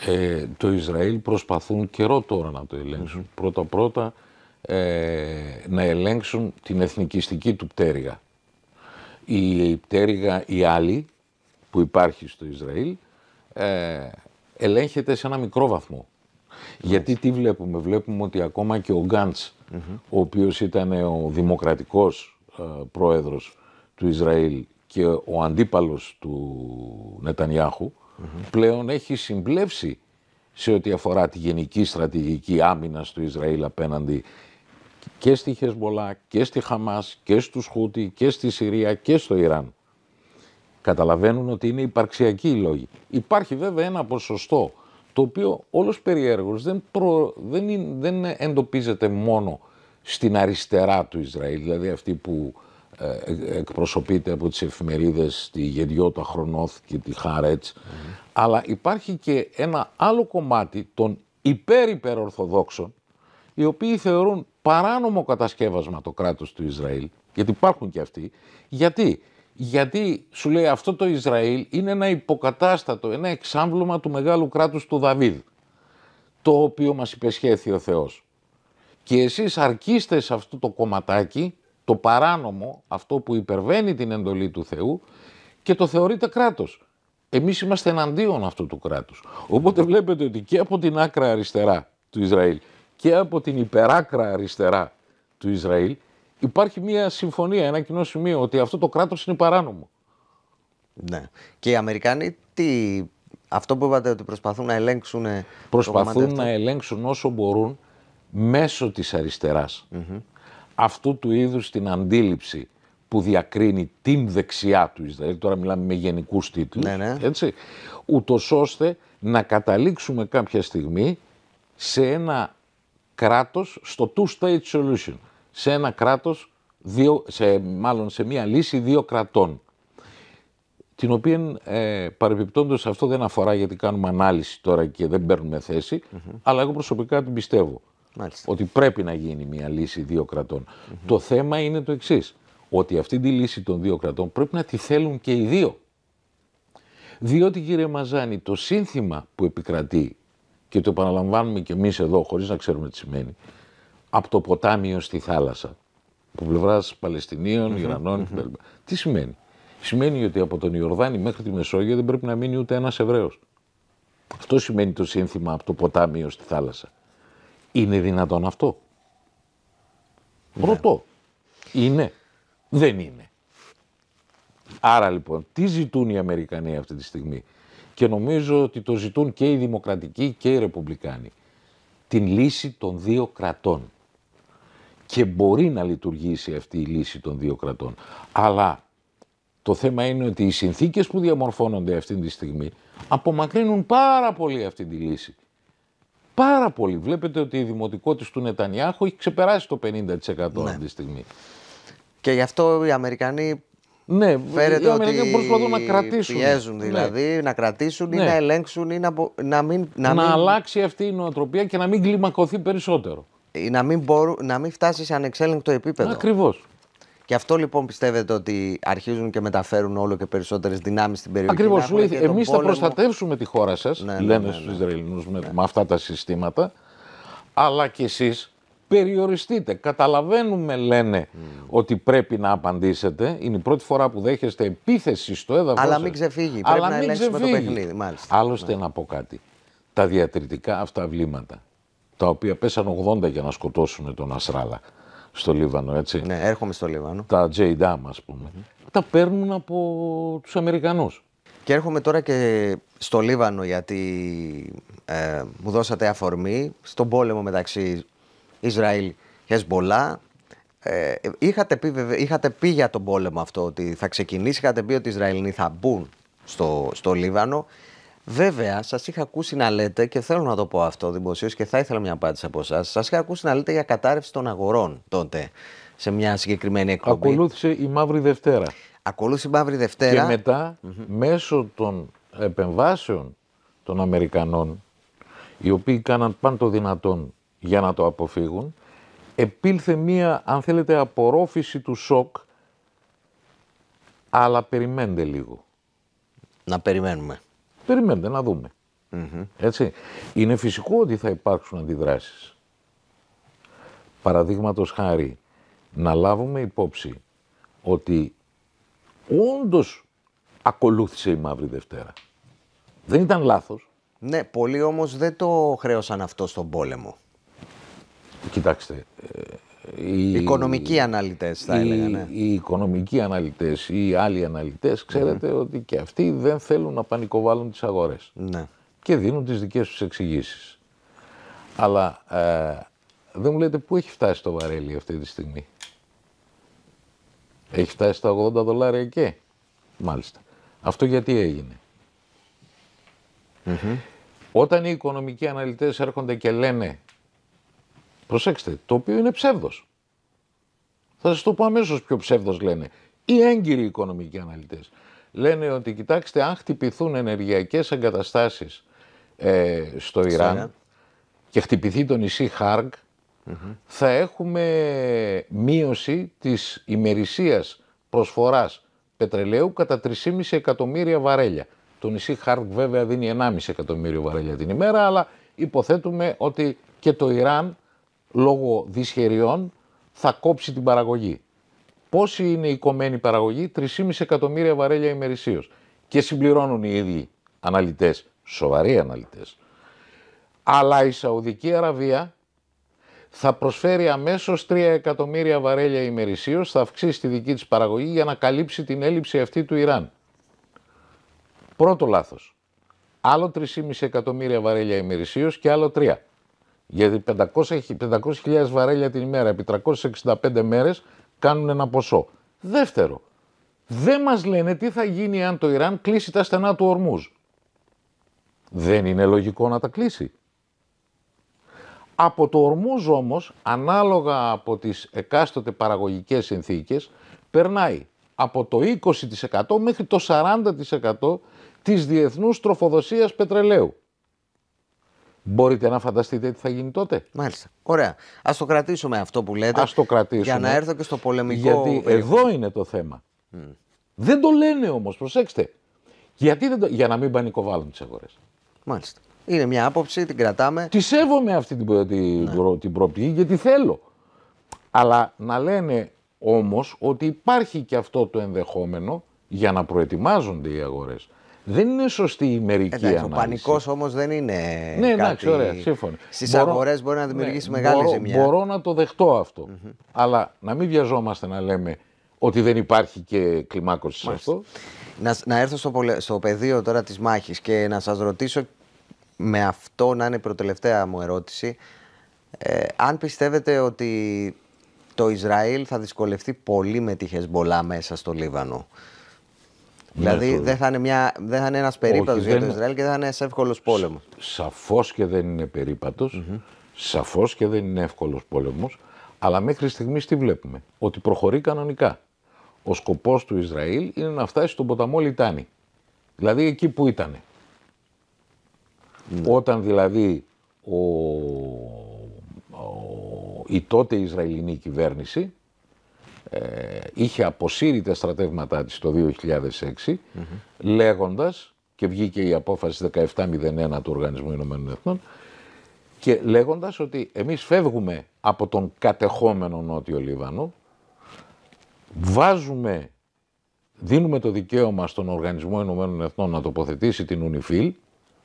Ε, το Ισραήλ προσπαθούν καιρό τώρα να το ελέγξουν. Πρώτα-πρώτα ε, να ελέγξουν την εθνικιστική του πτέρυγα. Η πτέρυγα η άλλη που υπάρχει στο Ισραήλ ε, ελέγχεται σε ένα μικρό βαθμό. Ναι. Γιατί τι βλέπουμε, βλέπουμε ότι ακόμα και ο γκαντς ο οποίος ήταν ο δημοκρατικός ε, πρόεδρος του Ισραήλ και ο αντίπαλος του νετανιαχου πλέον έχει συμπλέψει σε ό,τι αφορά τη γενική στρατηγική άμυνα του Ισραήλ απέναντι και στη Χεσμολά και στη Χαμάς και στους Χούτι και στη Συρία και στο Ιράν. Καταλαβαίνουν ότι είναι υπαρξιακοί οι λόγοι. Υπάρχει βέβαια ένα ποσοστό το οποίο όλος περιέργως δεν, δεν, είναι, δεν εντοπίζεται μόνο στην αριστερά του Ισραήλ, δηλαδή αυτή που ε, ε, εκπροσωπείται από τις εφημερίδες τη Γεριώτα Χρονόθ και τη χαρετς mm-hmm. αλλά υπάρχει και ένα άλλο κομμάτι των υπερ-υπερορθοδόξων οι οποίοι θεωρούν παράνομο κατασκεύασμα το κράτος του Ισραήλ γιατί υπάρχουν και αυτοί γιατί γιατί σου λέει αυτό το Ισραήλ είναι ένα υποκατάστατο, ένα εξάμβλωμα του μεγάλου κράτους του Δαβίδ το οποίο μας υπεσχέθη ο Θεός και εσείς αρκείστε σε αυτό το κομματάκι το παράνομο, αυτό που υπερβαίνει την εντολή του Θεού και το θεωρείται κράτος. Εμείς είμαστε εναντίον αυτού του κράτους. Οπότε βλέπετε ότι και από την άκρα αριστερά του Ισραήλ και από την υπεράκρα αριστερά του Ισραήλ υπάρχει μια συμφωνία, ένα κοινό σημείο ότι αυτό το κράτος είναι παράνομο. Ναι. Και οι Αμερικανοί τι... Αυτό που είπατε ότι προσπαθούν να ελέγξουν... Προσπαθούν να ελέγξουν όσο μπορούν μέσω της αριστερας αυτού του είδους την αντίληψη που διακρίνει την δεξιά του Ισραήλ, τώρα μιλάμε με γενικούς τίτλους, ναι, ναι, έτσι, ούτως ώστε να καταλήξουμε κάποια στιγμή σε ένα κράτος, στο two-state solution, σε ένα κράτος, δύο, σε, μάλλον σε μία λύση δύο κρατών, την οποία ε, αυτό δεν αφορά γιατί κάνουμε ανάλυση τώρα και δεν παίρνουμε αλλά εγώ προσωπικά την πιστεύω. Ότι πρέπει να γίνει μια λύση δύο Το θέμα είναι το εξής. Ότι αυτή τη λύση των δύο κρατών πρέπει να τη θέλουν και οι δύο. Διότι κύριε Μαζάνη, το σύνθημα που επικρατεί και το επαναλαμβάνουμε και εμείς εδώ, χωρίς να ξέρουμε τι σημαίνει, από το ποτάμιο στη θάλασσα, από πλευράς Παλαιστινίων, Ιρανών κτλ. Mm-hmm. Τι σημαίνει, Σημαίνει ότι από τον Ιορδάνη μέχρι τη Μεσόγειο δεν πρέπει να μείνει ούτε ένας Εβραίος. Αυτό σημαίνει το σύνθημα από το ποτάμιο στη θάλασσα. Είναι δυνατόν αυτό. Ναι. Ρωτώ. Είναι. Δεν είναι. Άρα λοιπόν, τι ζητούν οι Αμερικανοί αυτή τη στιγμή. Και νομίζω ότι το ζητούν και οι Δημοκρατικοί και οι Ρεπουμπλικάνοι. Την λύση των δύο κρατών. Και μπορεί να λειτουργήσει αυτή η λύση των δύο κρατών. Αλλά το θέμα είναι ότι οι συνθήκες που διαμορφώνονται αυτή τη στιγμή απομακρύνουν πάρα πολύ αυτή τη λύση πάρα πολύ. Βλέπετε ότι η δημοτικότητα του Νετανιάχου έχει ξεπεράσει το 50% ναι. αυτή τη στιγμή. Και γι' αυτό οι Αμερικανοί ναι, φέρεται οι Αμερικανοί προσπαθούν να κρατήσουν. Πιέζουν ναι. δηλαδή, να κρατήσουν ή ναι. να ελέγξουν ή να, να μην. Να, να αλλάξει αυτή η νοοτροπία και να μην κλιμακωθεί περισσότερο. Ή να μην, μπορού... να μην φτάσει σε ανεξέλεγκτο επίπεδο. Ακριβώς. Και αυτό λοιπόν πιστεύετε ότι αρχίζουν και μεταφέρουν όλο και περισσότερες δυνάμεις στην περιοχή. Ακριβώς Εμεί θα προστατεύσουμε τη χώρα σας, ναι, ναι, λένε ναι, ναι, στου Ισραηλινού ναι. με, αυτά τα συστήματα. Αλλά κι εσείς περιοριστείτε. Καταλαβαίνουμε, λένε, mm. ότι πρέπει να απαντήσετε. Είναι η πρώτη φορά που δέχεστε επίθεση στο έδαφος. Αλλά μην ξεφύγει. Αλλά πρέπει να μην το παιχνίδι, μάλιστα. Άλλωστε, ναι. να πω κάτι. Τα διατηρητικά αυτά βλήματα, τα οποία πέσαν 80 για να σκοτώσουν τον Ασράλα στο Λίβανο, έτσι. Ναι, έρχομαι στο Λίβανο. Τα JDAM, ας πουμε Τα παίρνουν από τους Αμερικανούς. Και έρχομαι τώρα και στο Λίβανο γιατί ε, μου δώσατε αφορμή στον πόλεμο μεταξύ Ισραήλ και Εσμπολά. Ε, είχατε, πει, βέβαια, είχατε πει για τον πόλεμο αυτό ότι θα ξεκινήσει, είχατε πει ότι οι Ισραηλοί θα μπουν στο, στο Λίβανο. Βέβαια, σας είχα ακούσει να λέτε, και θέλω να το πω αυτό δημοσίως και θα ήθελα μια απάντηση από εσάς. Σας είχα ακούσει να λέτε για κατάρρευση των αγορών τότε σε μια συγκεκριμένη εκπομπή. Ακολούθησε η Μαύρη Δευτέρα. Ακολούθησε η Μαύρη Δευτέρα. Και μετα μέσω των επεμβάσεων των Αμερικανών, οι οποίοι κάναν πάντο δυνατόν για να το αποφύγουν, επήλθε μία, αν θέλετε, απορρόφηση του σοκ, αλλά περιμένετε λίγο. Να περιμένουμε. Περιμένετε να δουμε Έτσι. Είναι φυσικό ότι θα υπάρξουν αντιδράσεις. Παραδείγματος χάρη, να λάβουμε υπόψη ότι όντως ακολούθησε η Μαύρη Δευτέρα. Δεν ήταν λάθος. Ναι, πολλοί όμως δεν το χρέωσαν αυτό στον πόλεμο. Κοιτάξτε, ε, οι οικονομικοί αναλυτές θα έλεγα, ναι. Οι οικονομικοί αναλυτές ή οι άλλοι αναλυτές ξέρετε ότι και αυτοί δεν θέλουν να πανικοβάλουν τις αγορές. Ναι. Και δίνουν τις δικές τους εξηγήσεις. Αλλά ε, δεν μου λέτε πού έχει φτάσει το βαρέλι αυτή τη στιγμή. Έχει φτάσει στα 80 δολάρια και. Μάλιστα. Αυτό γιατί Όταν οι οικονομικοί αναλυτές έρχονται και λένε Προσέξτε, το οποίο είναι ψεύδος. Θα σας το πω αμέσως πιο ψεύδος λένε. Οι έγκυροι οικονομικοί αναλυτές. λένε ότι κοιτάξτε αν χτυπηθούν ενεργειακές εγκαταστάσεις ε, στο Ιράν και χτυπηθεί το νησί θα έχουμε μείωση της ημερησίας προσφοράς πετρελαίου κατά 3,5 εκατομμύρια βαρέλια. Το νησί Χάρκ βέβαια δίνει 1,5 εκατομμύριο βαρέλια την ημέρα, αλλά υποθέτουμε ότι και το Ιράν λόγω δυσχεριών θα κόψει την παραγωγή. Πόση είναι η κομμένη παραγωγή, 3,5 εκατομμύρια βαρέλια ημερησίως. Και συμπληρώνουν οι ίδιοι αναλυτές, σοβαροί αναλυτές. Αλλά η Σαουδική Αραβία θα προσφέρει αμέσως 3 εκατομμύρια βαρέλια ημερησίως, θα αυξήσει τη δική της παραγωγή για να καλύψει την έλλειψη αυτή του Ιράν. Πρώτο λάθος. Άλλο 3,5 εκατομμύρια βαρέλια ημερησίως και άλλο 3. Γιατί 500.000 βαρέλια την ημέρα επί 365 μέρες κάνουν ένα ποσό. Δεύτερο, δεν μας λένε τι θα γίνει αν το Ιράν κλείσει τα στενά του Ορμούς. Δεν είναι λογικό να τα κλείσει. Από το Ορμούζ όμως, ανάλογα από τις εκάστοτε παραγωγικές συνθήκες, περνάει από το 20% μέχρι το 40% της διεθνούς τροφοδοσίας πετρελαίου. Μπορείτε να φανταστείτε τι θα γίνει τότε. Μάλιστα. Ωραία. Ας το κρατήσουμε αυτό που λέτε. Ας το κρατήσουμε. Για να έρθω και στο πολεμικό. Γιατί εδώ είναι το θέμα. Δεν το λένε όμως, προσέξτε. Γιατί δεν το... Για να μην πανικοβάλλουν τις αγορές. Μάλιστα. Είναι μια άποψη, την κρατάμε. Τη σέβομαι αυτή την, ναι. την προοπτική γιατί θέλω. Αλλά να λένε όμως ότι υπάρχει και αυτό το ενδεχόμενο για να προετοιμάζονται οι αγορές. Δεν είναι σωστή η μερική εντάξει, ανάλυση. Ο πανικός όμως δεν είναι. Ναι, εντάξει, ωραία, σύμφωνα. Στι αγορές μπορεί να δημιουργήσει ναι, μεγάλη ζημιά. Μπορώ να το δεχτώ Αλλά να μην βιαζόμαστε να λέμε ότι δεν υπάρχει και κλιμάκωση σε αυτό. Να, να έρθω στο, στο πεδίο τώρα της μάχης και να σας ρωτήσω με αυτό να είναι η προτελευταία μου ερώτηση. Ε, αν πιστεύετε ότι το Ισραήλ θα δυσκολευτεί πολύ με τη Χεσμολά μέσα στο Λίβανο. Δηλαδή δεν θα είναι, μια, δεν ένας περίπατος για το Ισραήλ και δεν θα είναι ένας εύκολος πόλεμος. Σαφώς και δεν είναι περίπατος, σαφώς και δεν είναι εύκολος πόλεμος, αλλά μέχρι στιγμής τι βλέπουμε, ότι προχωρεί κανονικά. Ο σκοπός του Ισραήλ είναι να φτάσει στον ποταμό Λιτάνη, δηλαδή εκεί που ήταν. Όταν δηλαδή ο, η τότε Ισραηλινή κυβέρνηση ε, είχε αποσύρει τα στρατεύματά της το 2006 mm λέγοντας και βγήκε η απόφαση 1701 του Οργανισμού Ηνωμένων Εθνών και λέγοντας ότι εμείς φεύγουμε από τον κατεχόμενο Νότιο Λίβανο βάζουμε, δίνουμε το δικαίωμα στον Οργανισμό Ηνωμένων Εθνών να τοποθετήσει την Ουνιφίλ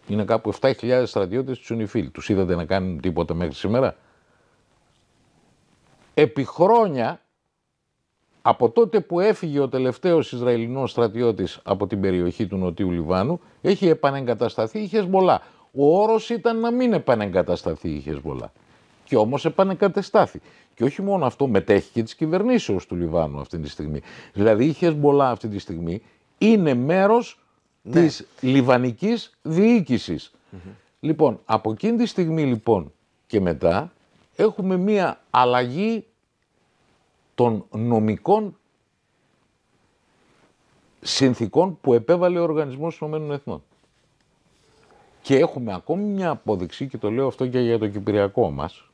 είναι κάπου 7.000 στρατιώτες της UNIFIL τους είδατε να κάνουν τίποτα μέχρι σήμερα επί χρόνια από τότε που έφυγε ο τελευταίος Ισραηλινός στρατιώτης από την περιοχή του Νοτιού Λιβάνου, έχει επανεγκατασταθεί η Χεσμολά. Ο όρος ήταν να μην επανεγκατασταθεί η Χεσμολά. Και όμως επανεγκατεστάθη. Και όχι μόνο αυτό, μετέχει και της κυβερνήσεως του Λιβάνου αυτή τη στιγμή. Δηλαδή η Χεσμολά αυτή τη στιγμή είναι μέρος ναι. της λιβανικής διοίκησης. Λοιπόν, από εκείνη τη στιγμή λοιπόν και μετά έχουμε μία αλλαγή των νομικών συνθήκων που επέβαλε ο Οργανισμός των Εθνών. Και έχουμε ακόμη μια απόδειξη, και το λέω αυτό και για το Κυπριακό μας,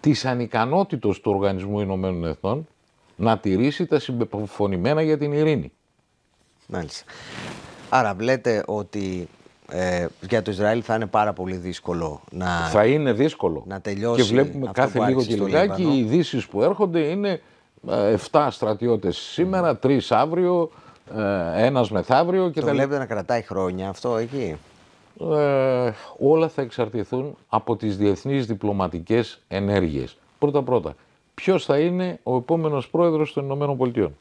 της ανικανότητος του Οργανισμού Ηνωμένων Εθνών να τηρήσει τα συμπεφωνημένα για την ειρήνη. Μάλιστα. Άρα βλέπετε ότι ε, για το Ισραήλ θα είναι πάρα πολύ δύσκολο να, θα είναι δύσκολο. να τελειώσει. Και βλέπουμε κάθε λίγο και λιγάκι οι ειδήσεις που έρχονται είναι 7 ε, στρατιώτες σήμερα, 3 αύριο, ε, ένας μεθαύριο και Το βλέπετε να κρατάει χρόνια αυτό εκεί. Ε, όλα θα εξαρτηθούν από τις διεθνείς διπλωματικές ενέργειες. Πρώτα πρώτα, ποιος θα είναι ο επόμενος πρόεδρος των Ηνωμένων Πολιτειών.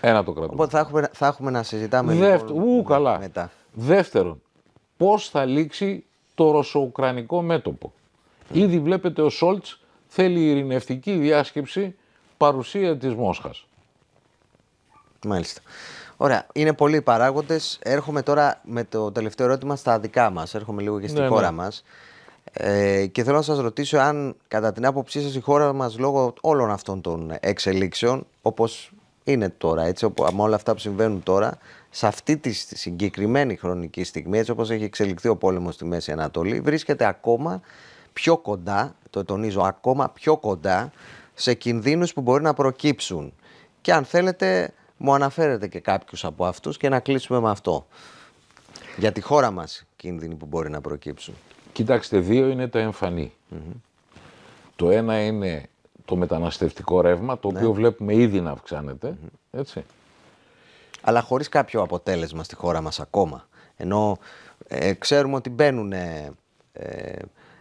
Ένα το κρατούμε. Οπότε θα έχουμε, θα έχουμε να συζητάμε Δεύτε, λοιπόν ου, καλά. μετά. Δεύτερον, πώς θα λήξει το ρωσοουκρανικό μέτωπο. Ήδη βλέπετε ο Σόλτς θέλει ειρηνευτική διάσκεψη παρουσία της Μόσχας. Μάλιστα. Ωραία, είναι πολλοί οι παράγοντες. Έρχομαι τώρα με το τελευταίο ερώτημα στα δικά μας. Έρχομαι λίγο και στη ναι, χώρα ναι. μας. Ε, και θέλω να σας ρωτήσω αν, κατά την άποψή σας, η χώρα μας λόγω όλων αυτών των εξελίξεων, όπως είναι τώρα, με όλα αυτά που συμβαίνουν τώρα, σε αυτή τη συγκεκριμένη χρονική στιγμή, έτσι όπως έχει εξελιχθεί ο πόλεμος στη Μέση Ανατολή, βρίσκεται ακόμα πιο κοντά, το τονίζω ακόμα πιο κοντά, σε κινδύνους που μπορεί να προκύψουν. Και αν θέλετε, μου αναφέρετε και κάποιους από αυτούς και να κλείσουμε με αυτό. Για τη χώρα μας κίνδυνοι που μπορεί να προκύψουν. Κοιτάξτε, δύο είναι τα εμφανή. Το ένα είναι το μεταναστευτικό ρεύμα, το ναι. οποίο βλέπουμε ήδη να αυξάνεται, έτσι αλλά χωρίς κάποιο αποτέλεσμα στη χώρα μας ακόμα. Ενώ ε, ξέρουμε ότι μπαίνουν ε,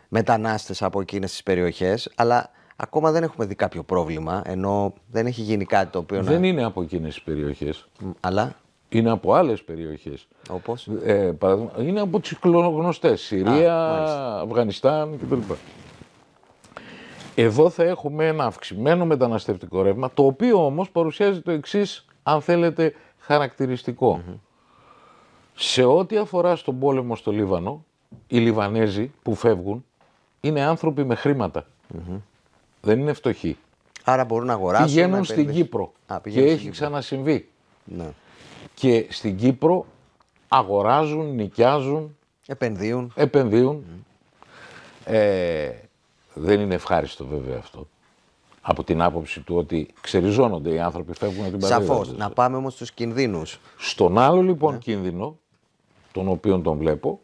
μετανάστες από εκείνες τις περιοχές, αλλά ακόμα δεν έχουμε δει κάποιο πρόβλημα, ενώ δεν έχει γίνει κάτι το οποίο Δεν είναι από εκείνες τις περιοχές. Αλλά... Είναι από άλλες περιοχές. Όπως? Ε, παραδείγμα, είναι από τις κλωνογνωστές. Συρία, Α, Αφγανιστάν κτλ. Εδώ θα έχουμε ένα αυξημένο μεταναστευτικό ρεύμα, το οποίο όμως παρουσιάζει το εξής, αν θέλετε, χαρακτηριστικο Σε ό,τι αφορά στον πόλεμο στο Λίβανο, οι Λιβανέζοι που φεύγουν είναι άνθρωποι με χρηματα Δεν είναι φτωχοί. Άρα μπορούν να αγοράσουν. Πηγαίνουν στην Κύπρο. Α, και έχει ξανασυμβεί. Ναι. Και στην Κύπρο αγοράζουν, νοικιάζουν. Επενδύουν. Επενδύουν. Ε, δεν είναι ευχάριστο βέβαια αυτό από την άποψη του ότι ξεριζώνονται οι άνθρωποι, φεύγουν από την παραγωγή. Σαφώς. Να πάμε όμως στους κινδύνους. Στον άλλο λοιπόν ναι. κίνδυνο, τον οποίο τον βλέπω,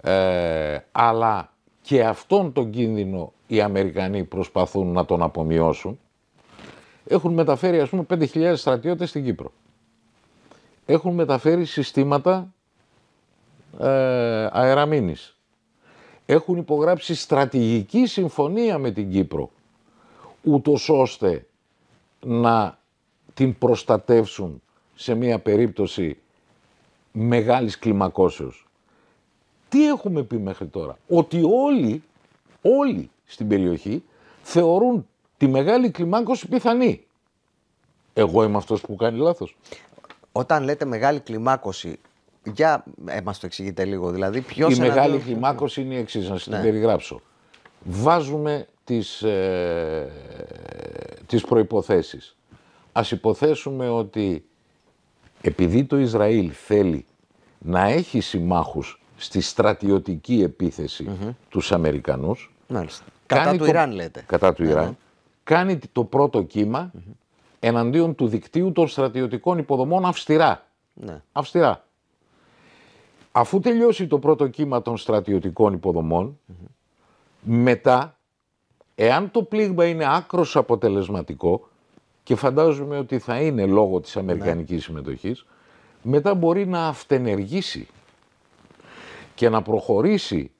ε, αλλά και αυτόν τον κίνδυνο οι Αμερικανοί προσπαθούν να τον απομειώσουν. Έχουν μεταφέρει ας πούμε 5.000 στρατιώτες στην Κύπρο. Έχουν μεταφέρει συστήματα ε, Έχουν υπογράψει στρατηγική συμφωνία με την Κύπρο ούτως ώστε να την προστατεύσουν σε μια περίπτωση μεγάλης κλιμακώσεως. Τι έχουμε πει μέχρι τώρα. Ότι όλοι, όλοι στην περιοχή θεωρούν τη μεγάλη κλιμάκωση πιθανή. Εγώ είμαι αυτός που κάνει λάθος. Όταν λέτε μεγάλη κλιμάκωση, για ε, μας το εξηγείτε λίγο. Δηλαδή, η μεγάλη δύο... κλιμάκωση είναι η εξής, να σας την ναι. περιγράψω. Βάζουμε τις, ε, τις προϋποθέσεις. Ας υποθέσουμε ότι επειδή το Ισραήλ θέλει να έχει συμμάχους στη στρατιωτική επίθεση mm-hmm. τους Αμερικανούς. Μάλιστα. Κατά του το, Ιράν λέτε. Κατά του Ιράν. Κάνει το πρώτο εναντίον του δικτύου των στρατιωτικών υποδομών αυστηρά. Ναι. Αυστηρά. Αφού τελειώσει το πρώτο κύμα των στρατιωτικών υποδομών, μετά Εάν το πλήγμα είναι άκρος αποτελεσματικό και φαντάζομαι ότι θα είναι λόγω της ναι. αμερικανικής συμμετοχής, μετά μπορεί να αυτενεργήσει και να προχωρήσει,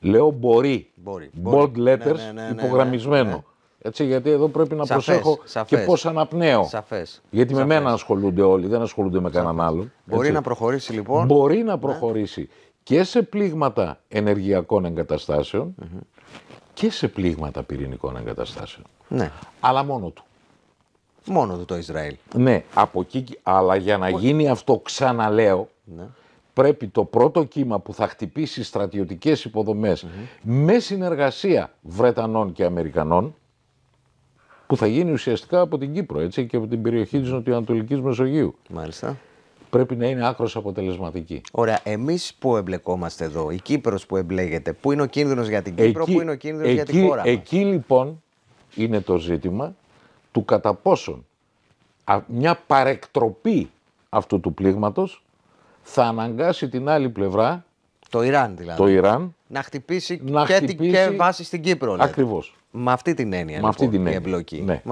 λέω μπορεί, μπορεί bold ναι, letters ναι, υπογραμμισμένο. Έτσι, γιατί εδώ πρέπει να προσέχω και πώς αναπνέω. Σαφές, γιατί με μένα ασχολούνται όλοι, δεν ασχολούνται με κανέναν άλλον. Μπορεί να προχωρήσει λοιπόν. Μπορεί να προχωρήσει και σε πλήγματα ενεργειακών και σε πλήγματα πυρηνικών εγκαταστάσεων. Ναι. Αλλά μόνο του. Μόνο του το Ισραήλ. Ναι, από Αλλά για να γίνει αυτό, ξαναλέω, ναι. πρέπει το πρώτο κύμα που θα χτυπήσει στρατιωτικές υποδομές με συνεργασία Βρετανών και Αμερικανών, που θα γίνει ουσιαστικά από την Κύπρο έτσι, και από την περιοχή της Νοτιοανατολικής Μεσογείου. Μάλιστα πρέπει να είναι άκρος αποτελεσματική. Ωραία. Εμείς που εμπλεκόμαστε εδώ, η Κύπρος που εμπλέγεται, πού είναι ο κίνδυνος για την Κύπρο, πού είναι ο κίνδυνος για την χώρα. Μας. Εκεί λοιπόν είναι το ζήτημα του κατά πόσον μια παρεκτροπή αυτού του πλήγματος θα αναγκάσει την άλλη πλευρά το Ιράν δηλαδή. Το Ιράν. Να χτυπήσει, να και, χτυπήσει... και βάση στην Κύπρο. Ακριβώς. Με αυτή την έννοια. Με λοιπόν, αυτή την έννοια. εμπλοκή. Ναι.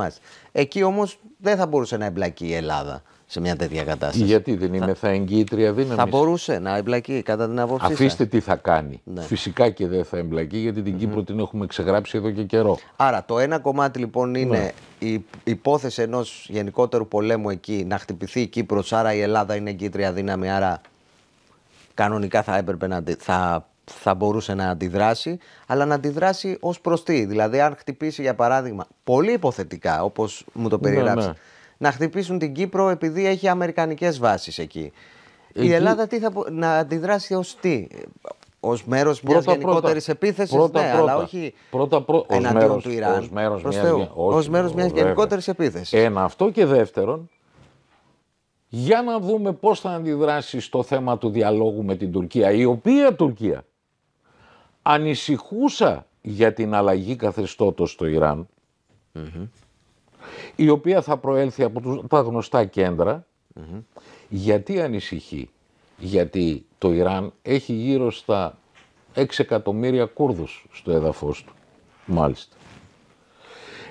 Εκεί όμως δεν θα μπορούσε να εμπλακεί η Ελλάδα σε μια τέτοια κατάσταση. Γιατί δεν είναι θα εγγύητρια δύναμη. Θα μπορούσε να εμπλακεί κατά την άποψή Αφήστε τι θα κάνει. Ναι. Φυσικά και δεν θα εμπλακεί γιατί την mm-hmm. Κύπρο την έχουμε ξεγράψει εδώ και καιρό. Άρα το ένα κομμάτι λοιπόν ναι. είναι η υπόθεση ενός γενικότερου πολέμου εκεί να χτυπηθεί η Κύπρος. Άρα η Ελλάδα είναι εγγύητρια δύναμη. Άρα κανονικά θα έπρεπε να θα, θα μπορούσε να αντιδράσει, αλλά να αντιδράσει ως προς τι. Δηλαδή, αν χτυπήσει για παράδειγμα πολύ υποθετικά, όπως μου το ναι, περιγράψει να χτυπήσουν την Κύπρο επειδή έχει αμερικανικές βάσεις εκεί. Η Ελλάδα τι θα, να αντιδράσει ως τι, ως μέρος μια γενικότερης επίθεσης. Ναι, πρώτα, αλλά όχι πρώτα, πρώτα, εναντίον μέρος, του Ιράν. Ως μέρος μιας, μια γενικότερης επίθεσης. Ένα αυτό και δεύτερον, για να δούμε πώς θα αντιδράσει στο θέμα του διαλόγου με την Τουρκία, η οποία Τουρκία ανησυχούσα για την αλλαγή καθεστώτος στο ιραν η οποία θα προέλθει από τα γνωστά Γιατί ανησυχεί, γιατί το Ιράν έχει γύρω στα 6 εκατομμύρια Κούρδους στο έδαφος του, μάλιστα.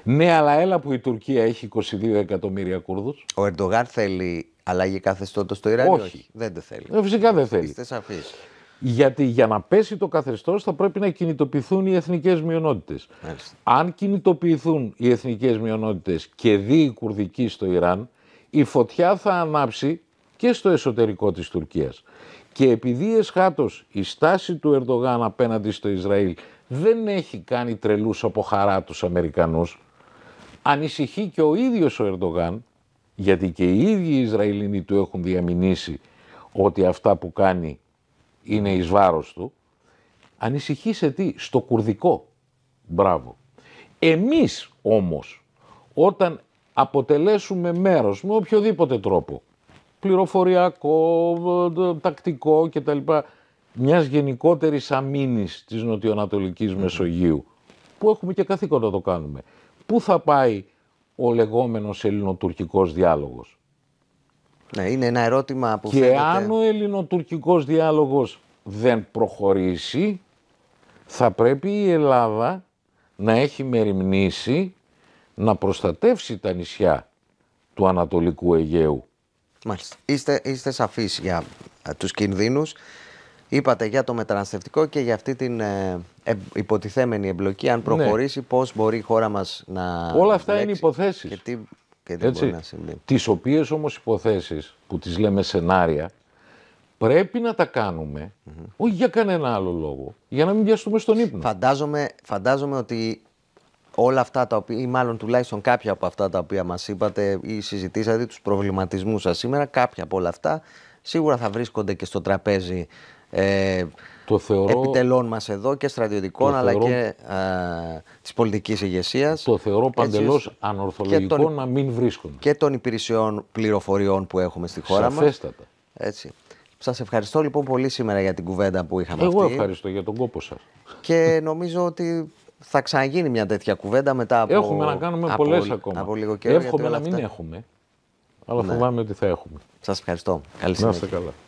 Ναι, αλλά έλα που η Τουρκία έχει 22 εκατομμύρια Κούρδους. Ο Ερντογάν θέλει αλλαγή καθεστώτος στο Ιράν, όχι. όχι. Δεν το θέλει. Ε, φυσικά δεν θέλει. Είστε σαφείς. Γιατί για να πέσει το καθεστώς θα πρέπει να κινητοποιηθούν οι εθνικές μειονότητες. Αν κινητοποιηθούν οι εθνικές μειονότητες και δει η κουρδική στο Ιράν, η φωτιά θα ανάψει και στο εσωτερικό της Τουρκίας. Και επειδή εσχάτως η στάση του Ερντογάν απέναντι στο Ισραήλ δεν έχει κάνει τρελούς από χαρά τους Αμερικανούς. ανησυχεί και ο ίδιος ο Ερντογάν, γιατί και οι ίδιοι οι Ισραηλινοί του έχουν διαμηνήσει ότι αυτά που κάνει είναι εις βάρος του, ανησυχεί σε τι, στο κουρδικό. Μπράβο. Εμείς όμως, όταν αποτελέσουμε μέρος με οποιοδήποτε τρόπο, πληροφοριακό, ε, τακτικό κτλ. μιας γενικότερης αμήνης της νοτιοανατολικης Μεσογείου, που έχουμε και καθήκοντα το κάνουμε. Πού θα πάει ο λεγόμενος ελληνοτουρκικός διάλογος. Ναι, είναι ένα ερώτημα που Και αν ο ελληνοτουρκικός διάλογος δεν προχωρήσει, θα πρέπει η Ελλάδα να έχει μεριμνήσει να προστατεύσει τα νησιά του Ανατολικού Αιγαίου. Μάλιστα. Είστε, είστε σαφείς για ε, τους κινδύνους. Είπατε για το μεταναστευτικό και για αυτή την ε, υποτιθέμενη εμπλοκή. Αν ναι. προχωρήσει, ναι. πώς μπορεί η χώρα μας να... Όλα αυτά είναι υποθέσεις και δεν Έτσι, μπορεί να Τις οποίες όμως υποθέσεις που τις λέμε σενάρια πρέπει να τα κανουμε όχι για κανένα άλλο λόγο, για να μην βιαστούμε στον ύπνο. Φαντάζομαι, φαντάζομαι ότι όλα αυτά τα οποία, ή μάλλον τουλάχιστον κάποια από αυτά τα οποία μας είπατε ή συζητήσατε τους προβληματισμούς σας σήμερα, κάποια από όλα αυτά σίγουρα θα βρίσκονται και στο τραπέζι ε, το θεωρώ, επιτελών μας εδώ και στρατιωτικών αλλά και τη ε, της πολιτικής ηγεσίας. Το θεωρώ παντελώς ανορθολογικό να μην βρίσκονται. Και των υπηρεσιών πληροφοριών που έχουμε στη χώρα μας. Έτσι. Σας ευχαριστώ λοιπόν πολύ σήμερα για την κουβέντα που είχαμε Εγώ αυτή. ευχαριστώ για τον κόπο σας. Και νομίζω ότι θα ξαναγίνει μια τέτοια κουβέντα μετά από... Έχουμε να κάνουμε από, πολλές ακόμα. Από λίγο καιρό, Εύχομαι να μην έχουμε, αλλά ναι. φοβάμαι ότι θα έχουμε. Σας ευχαριστώ. Καλή συνέχεια. Να είστε καλά.